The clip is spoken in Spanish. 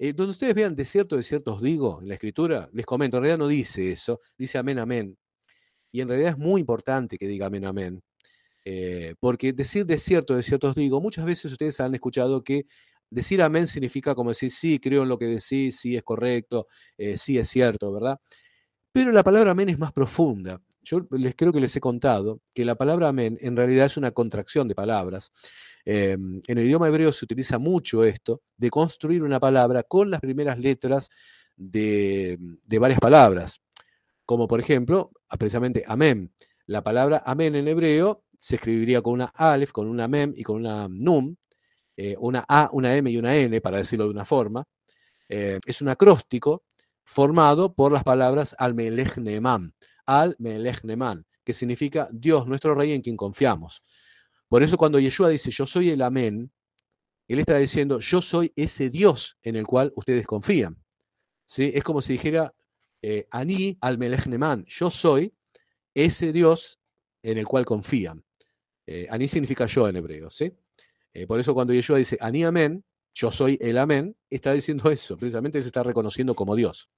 Eh, donde ustedes vean de de cierto os digo, en la escritura, les comento, en realidad no dice eso, dice amén, amén. Y en realidad es muy importante que diga amén, amén. Eh, porque decir de de cierto os digo, muchas veces ustedes han escuchado que decir amén significa como decir, sí, creo en lo que decís, sí es correcto, eh, sí es cierto, ¿verdad? Pero la palabra amén es más profunda. Yo les creo que les he contado que la palabra amén en realidad es una contracción de palabras. Em, en el idioma hebreo se utiliza mucho esto de construir una palabra con las primeras letras de, varias palabras, como por ejemplo, ah, precisamente amén. La palabra amén en hebreo se escribiría con una alef, con una mem y con una num, eh, una a, una m y una n, para decirlo de una forma. Eh, es un acróstico formado por las palabras almelech al Melech Neman, que significa Dios, nuestro Rey en quien confiamos. Por eso cuando Yeshua dice, yo soy el amén, él está diciendo, yo soy ese Dios en el cual ustedes confían. ¿Sí? Es como si dijera, eh, Aní al Melech Neman, yo soy ese Dios en el cual confían. Eh, Aní significa yo en hebreo, ¿sí? Eh, por eso cuando Yeshua dice, Ani amén, yo soy el amén, está diciendo eso, precisamente se está reconociendo como Dios.